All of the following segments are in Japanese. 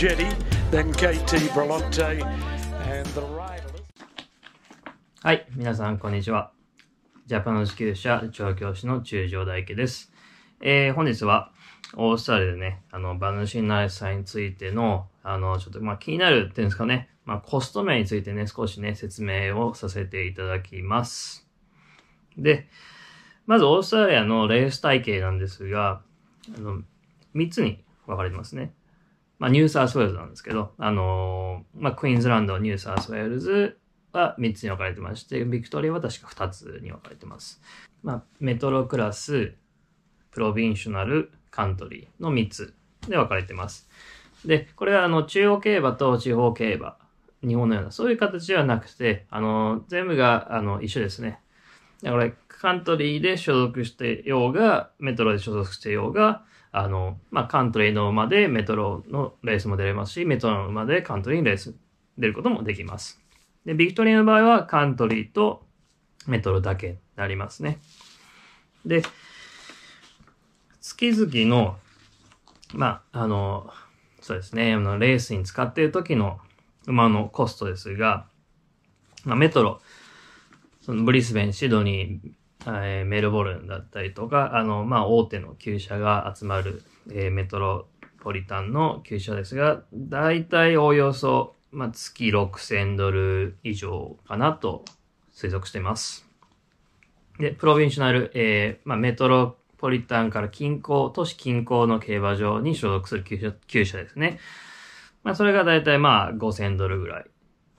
Jetty, then KT Brilante, and the riders. はい、皆さん、こんにちは。ジャパンの支給者、調教師の中条大輝です。えー、本日は、オーストラリアでね、あの、ンナレスさんについての、あの、ちょっと、まあ、気になるっていうんですかね、まあ、コスト面についてね、少しね、説明をさせていただきます。で、まずオーストラリアのレース体系なんですが、あの、3つに分かれてますね。まあ、ニューサースウェルズなんですけど、あのー、まあ、クイーンズランド、ニューサースウェルズは3つに分かれてまして、ビクトリアは確か2つに分かれてます。まあ、メトロクラス、プロビンショナル、カントリーの3つで分かれてます。で、これはあの中央競馬と地方競馬、日本のような、そういう形ではなくて、あの、全部があの一緒ですね。だから、カントリーで所属してようが、メトロで所属してようが、あの、まあ、カントリーの馬でメトロのレースも出れますし、メトロの馬でカントリーレース出ることもできます。で、ビクトリーの場合はカントリーとメトロだけになりますね。で、月々の、まあ、あの、そうですね、あのレースに使っている時の馬のコストですが、まあ、メトロ、そのブリスベン、シドニー、えー、メルボルンだったりとか、あの、まあ、大手の旧車が集まる、えー、メトロポリタンの旧車ですが、だいたいおおよそ、まあ、月6000ドル以上かなと推測しています。で、プロビンショナル、えー、まあ、メトロポリタンから近郊、都市近郊の競馬場に所属する旧車旧車ですね。まあ、それが大体まあ、5000ドルぐらい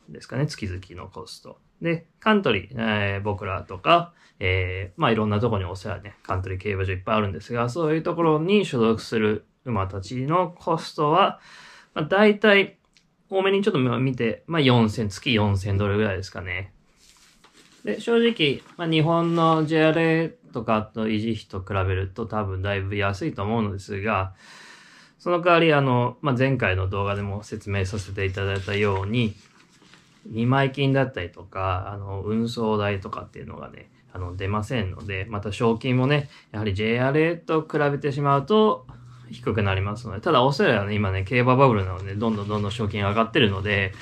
ですかね、月々のコスト。で、カントリー、えー、僕らとか、えー、まあいろんなとこにお世話ね、カントリー競馬場いっぱいあるんですが、そういうところに所属する馬たちのコストは、まあ大体、多めにちょっと見て、まあ4000、月4000ドルぐらいですかね。で、正直、まあ日本の JRA とかと維持費と比べると多分だいぶ安いと思うのですが、その代わり、あの、まあ前回の動画でも説明させていただいたように、2枚金だったりとか、あの、運送代とかっていうのがね、あの、出ませんので、また賞金もね、やはり JRA と比べてしまうと低くなりますので、ただオーストラリアはね、今ね、競馬バブルなので、どんどんどんどん賞金上がってるので、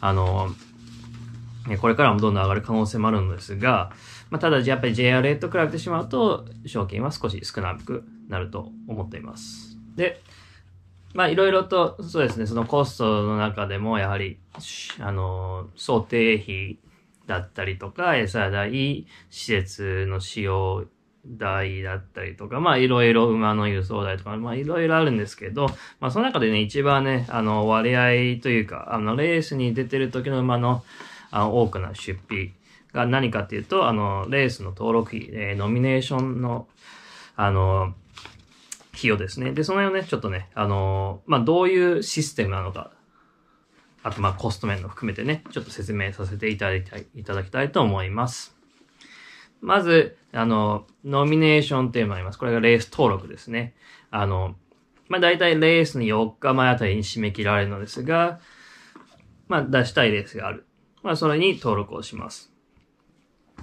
あの、これからもどんどん上がる可能性もあるんですが、まあ、ただやっぱり JRA と比べてしまうと、賞金は少し少なくなると思っています。で、まあいろいろと、そうですね、そのコストの中でも、やはり、あの、想定費だったりとか、餌代、施設の使用代だったりとか、まあいろいろ馬の輸送代とか、まあいろいろあるんですけど、まあその中でね、一番ね、あの割合というか、あのレースに出てる時の馬のあの多くな出費が何かっていうと、あのレースの登録費、えー、ノミネーションの、あの、費用ですね。で、その辺をね、ちょっとね、あのー、まあ、どういうシステムなのか、あと、ま、コスト面の含めてね、ちょっと説明させていただきたい、いただきたいと思います。まず、あの、ノミネーションっていうのがあります。これがレース登録ですね。あの、まあ、大体レースの4日前あたりに締め切られるのですが、まあ、出したいレースがある。まあ、それに登録をします。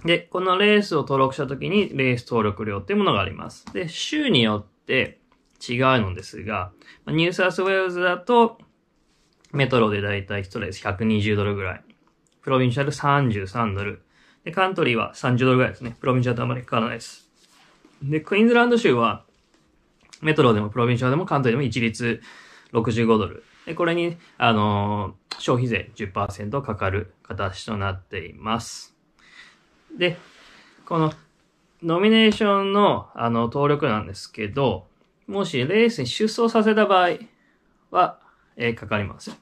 で、このレースを登録した時に、レース登録料っていうものがあります。で、週によって、違うのですが、ニューサウスウェールズだと、メトロでだいたい1人です120ドルぐらい。プロビンシャル33ドル。で、カントリーは30ドルぐらいですね。プロビンシャルとあまり変わらないです。で、クイーンズランド州は、メトロでもプロビンシャルでもカントリーでも一律65ドル。で、これに、あのー、消費税10%かかる形となっています。で、この、ノミネーションの、あの、登録なんですけど、もしレースに出走させた場合は、えー、かかりません。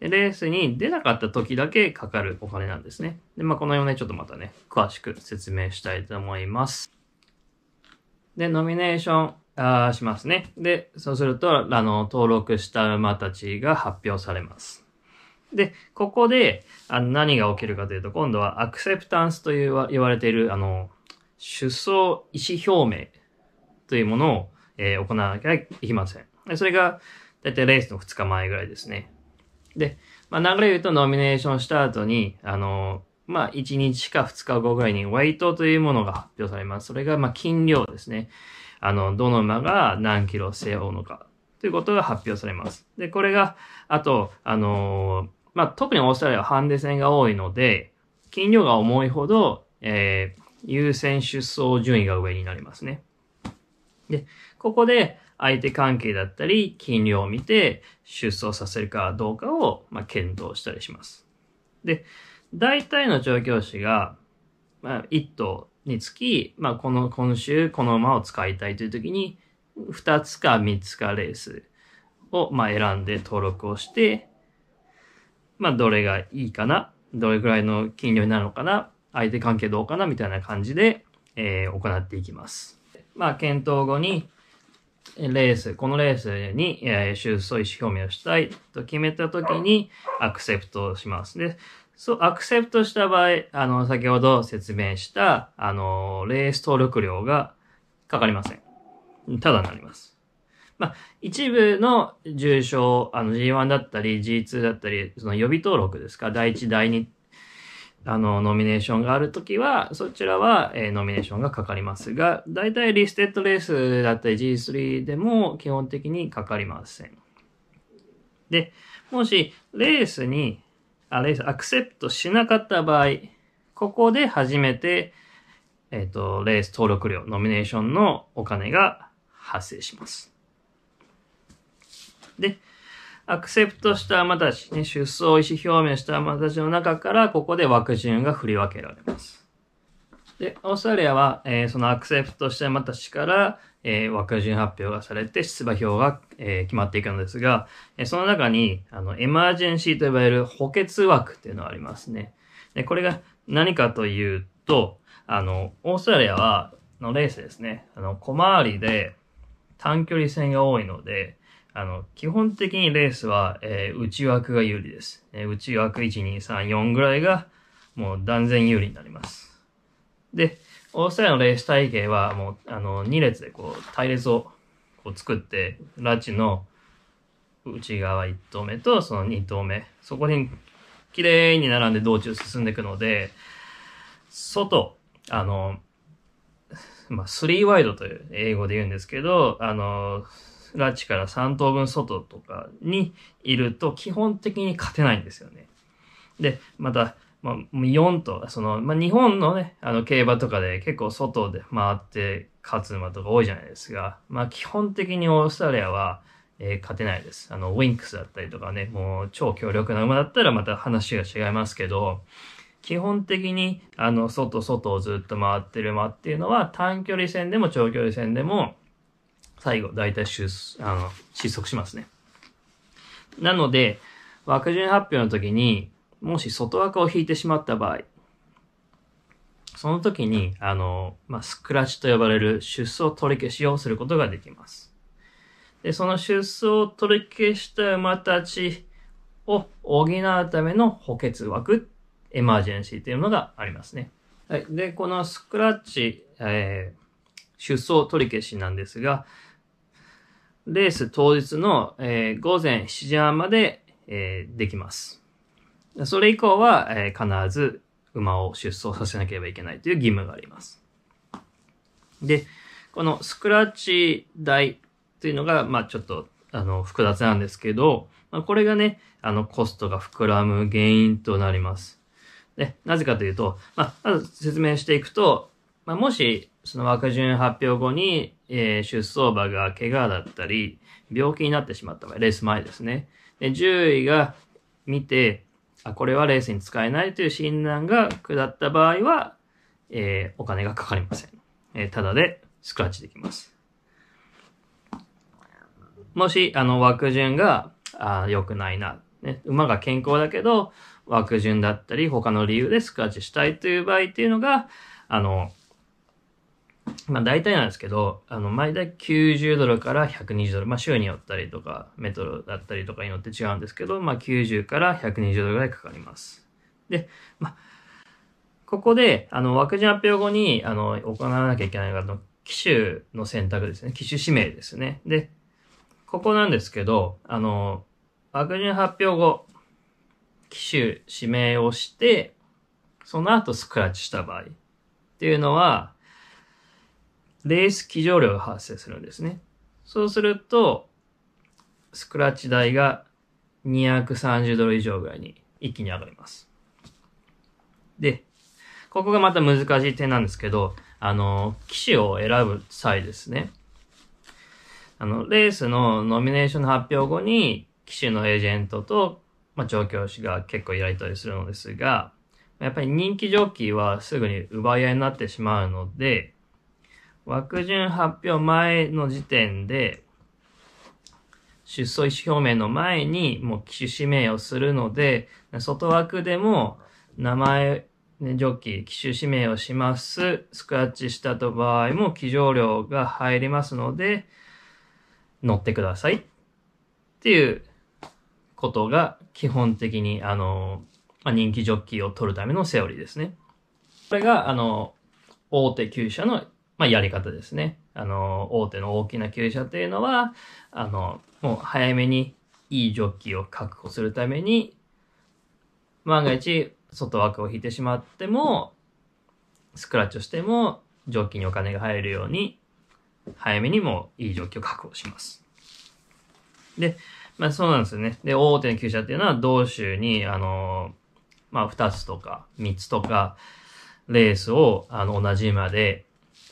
レースに出なかった時だけかかるお金なんですね。で、まあ、この辺をね、ちょっとまたね、詳しく説明したいと思います。で、ノミネーションあしますね。で、そうすると、あの、登録した馬たちが発表されます。で、ここで、あの、何が起きるかというと、今度はアクセプタンスという言われている、あの、出走意思表明というものを、えー、行わなきゃいけません。それが、だいたいレースの2日前ぐらいですね。で、まあ、流れ言うとノミネーションした後に、あのまあ、1日か2日後ぐらいに、ウェイトというものが発表されます。それが、まあ、斤量ですね。あの、どの馬が何キロ背負うのか、ということが発表されます。で、これが、あと、あのまあ、特にオーストラリアはハンデ戦が多いので、斤量が重いほど、えー、優先出走順位が上になりますね。で、ここで相手関係だったり、金量を見て出走させるかどうかを、まあ、検討したりします。で、大体の調教師が、まあ、1頭につき、まあ、この、今週この馬を使いたいという時に、2つか3つかレースを、まあ、選んで登録をして、まあ、どれがいいかな、どれくらいの金量になるのかな、相手関係どうかな、みたいな感じで、えー、行っていきます。まあ、検討後に、レース、このレースに、えー、出走意思表明をしたいと決めたときに、アクセプトします。で、そう、アクセプトした場合、あの、先ほど説明した、あの、レース登録料がかかりません。ただなります。まあ、一部の重症、あの G1 だったり G2 だったり、その予備登録ですか、第1、第2あの、ノミネーションがあるときは、そちらは、えー、ノミネーションがかかりますが、大体リステッドレースだったり G3 でも基本的にかかりません。で、もし、レースに、あ、レース、アクセプトしなかった場合、ここで初めて、えっ、ー、と、レース登録料、ノミネーションのお金が発生します。で、アクセプトしたアマダね、出走意思表明したアマダの中から、ここで枠順が振り分けられます。で、オーストラリアは、えー、そのアクセプトしたアマダから、えー、枠順発表がされて出馬票が、えー、決まっていくのですが、えその中に、あの、エマージェンシーと呼ばれる補欠枠っていうのがありますね。で、これが何かというと、あの、オーストラリアは、のレースですね、あの、小回りで短距離戦が多いので、あの、基本的にレースは、えー、内枠が有利です。えー、内枠1、2、3、4ぐらいが、もう断然有利になります。で、オーストラリアのレース体系は、もう、あの、2列でこう、隊列をこう作って、ラチの内側1投目とその2投目、そこに綺麗に並んで道中進んでいくので、外、あの、まあ、スリーワイドという英語で言うんですけど、あの、ラチから3等分外とかにいると基本的に勝てないんですよね。で、また、まあ、4と、その、まあ、日本のね、あの、競馬とかで結構外で回って勝つ馬とか多いじゃないですか。まあ、基本的にオーストラリアは、えー、勝てないです。あの、ウィンクスだったりとかね、もう超強力な馬だったらまた話が違いますけど、基本的に、あの、外、外をずっと回ってる馬っていうのは、短距離戦でも長距離戦でも、最後、大体収あの失速しますね。なので、枠順発表の時に、もし外枠を引いてしまった場合、その時に、あの、まあ、スクラッチと呼ばれる出走取り消しをすることができます。で、その出走取り消した馬たちを補うための補欠枠、エマージェンシーというのがありますね。はい。で、このスクラッチ、えー、出走取り消しなんですが、レース当日の、えー、午前7時半まで、えー、できます。それ以降は、えー、必ず馬を出走させなければいけないという義務があります。で、このスクラッチ代というのが、まあちょっと、あの、複雑なんですけど、まあ、これがね、あの、コストが膨らむ原因となります。で、なぜかというと、まあ、まず説明していくと、まあ、もし、その枠順発表後に、えー、出走馬が怪我だったり、病気になってしまった場合、レース前ですね。で、獣医が見て、あ、これはレースに使えないという診断が下った場合は、えー、お金がかかりません。えー、ただでスクラッチできます。もし、あの、枠順が、あ良くないな。ね、馬が健康だけど、枠順だったり、他の理由でスクラッチしたいという場合っていうのが、あの、まあ大体なんですけど、あの、毎回90ドルから120ドル、まあ州によったりとか、メトロだったりとかによって違うんですけど、まあ90から120ドルぐらいかかります。で、まあ、ここで、あの、枠順発表後に、あの、行わなきゃいけないのが、機種の選択ですね。機種指名ですね。で、ここなんですけど、あの、枠順発表後、機種指名をして、その後スクラッチした場合っていうのは、レース基乗量が発生するんですね。そうすると、スクラッチ代が230ドル以上ぐらいに一気に上がります。で、ここがまた難しい点なんですけど、あの、騎士を選ぶ際ですね。あの、レースのノミネーションの発表後に、騎士のエージェントと、まあ、調教師が結構やりたりするのですが、やっぱり人気ジョッキーはすぐに奪い合いになってしまうので、枠順発表前の時点で、出走意思表明の前にもう機種指名をするので、外枠でも名前、ね、ジョッキー、機種指名をします。スクラッチしたと場合も、機乗量が入りますので、乗ってください。っていうことが基本的に、あの、まあ、人気ジョッキーを取るためのセオリーですね。これが、あの、大手厩舎のまあ、やり方ですね。あの、大手の大きな旧車というのは、あの、もう早めにいいジョッキを確保するために、万が一、外枠を引いてしまっても、スクラッチをしても、ジョッキにお金が入るように、早めにもいいジョッキを確保します。で、まあそうなんですよね。で、大手の旧車っていうのは、同州に、あの、まあ2つとか3つとか、レースを、あの、同じまで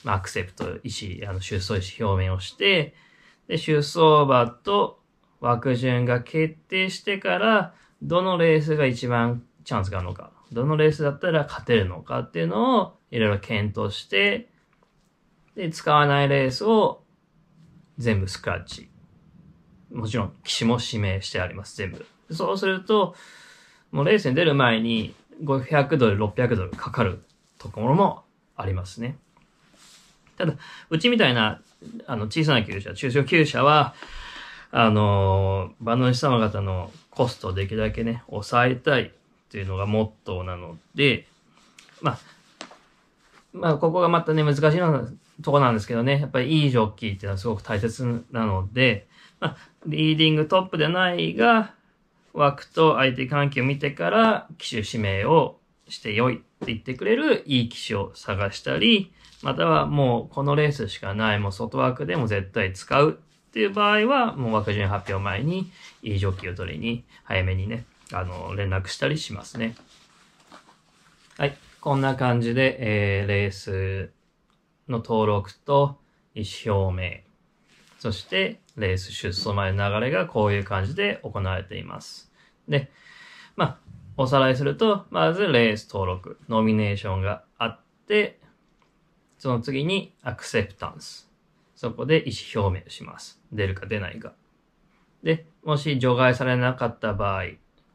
まあ、アクセプト意思、あの、収層意思表明をして、で、出走馬と枠順が決定してから、どのレースが一番チャンスがあるのか、どのレースだったら勝てるのかっていうのをいろいろ検討して、で、使わないレースを全部スクラッチ。もちろん、騎士も指名してあります、全部。そうすると、もうレースに出る前に500ドル、600ドルかかるところもありますね。ただ、うちみたいな、あの、小さな厩者、中小厩者は、あの、能主様方のコストをできるだけね、抑えたいっていうのがモットーなので、まあ、まあ、ここがまたね、難しいとこなんですけどね、やっぱりいいジョッキーっていうのはすごく大切なので、まあ、リーディングトップでないが、枠と相手関係を見てから、機種指名をして良いって言ってくれるいい機種を探したり、またはもうこのレースしかない、もう外枠でも絶対使うっていう場合は、もう枠順発表前にいい状況を取りに、早めにね、あの、連絡したりしますね。はい。こんな感じで、えー、レースの登録と意思表明、そしてレース出走前の流れがこういう感じで行われています。で、まあ、おさらいすると、まずレース登録、ノミネーションがあって、その次にアクセプタンス。そこで意思表明します。出るか出ないか。で、もし除外されなかった場合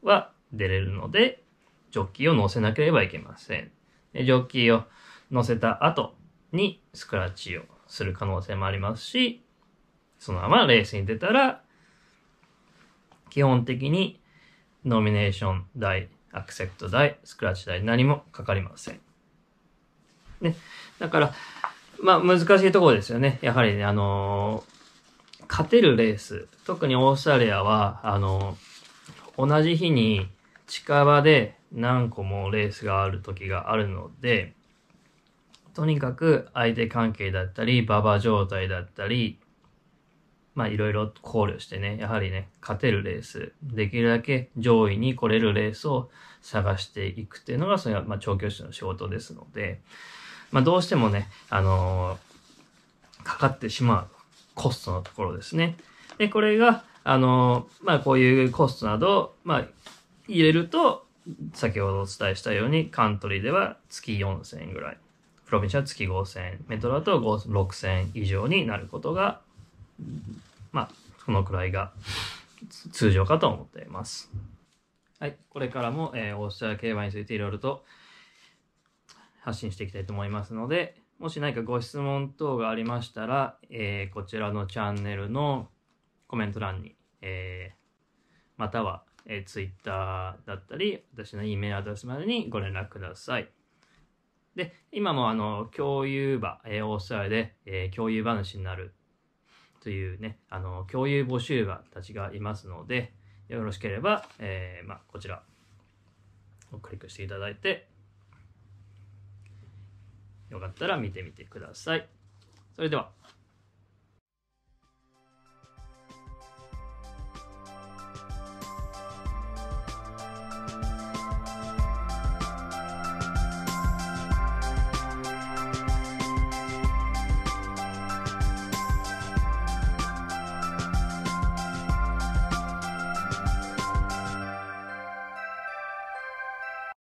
は出れるので、ジョッキーを乗せなければいけません。でジョッキーを乗せた後にスクラッチをする可能性もありますし、そのままレースに出たら、基本的にノミネーション代、アクセプト代、スクラッチ代、何もかかりません。ね。だから、まあ難しいところですよね。やはりね、あのー、勝てるレース、特にオーストラリアは、あのー、同じ日に近場で何個もレースがある時があるので、とにかく相手関係だったり、馬場状態だったり、まあいろいろ考慮してね、やはりね、勝てるレース、できるだけ上位に来れるレースを探していくっていうのが、それはまあ調教師の仕事ですので、まあどうしてもね、あのー、かかってしまうコストのところですね。で、これが、あのー、まあこういうコストなど、まあ入れると、先ほどお伝えしたように、カントリーでは月4000円ぐらい。プロビンシャは月5000円。メトロだと6000円以上になることがまあ、このくらいが通常かと思っています。はい、これからも、えー、オーストラリア競馬についていろいろと発信していきたいと思いますので、もし何かご質問等がありましたら、えー、こちらのチャンネルのコメント欄に、えー、または、えー、Twitter だったり、私の E メールアドレスまでにご連絡ください。で、今もあの、共有場、えー、オーストラリアで、えー、共有話になるというね、あの、共有募集がたちがいますので、よろしければ、えー、まあ、こちらをクリックしていただいて、よかったら見てみてください。それでは。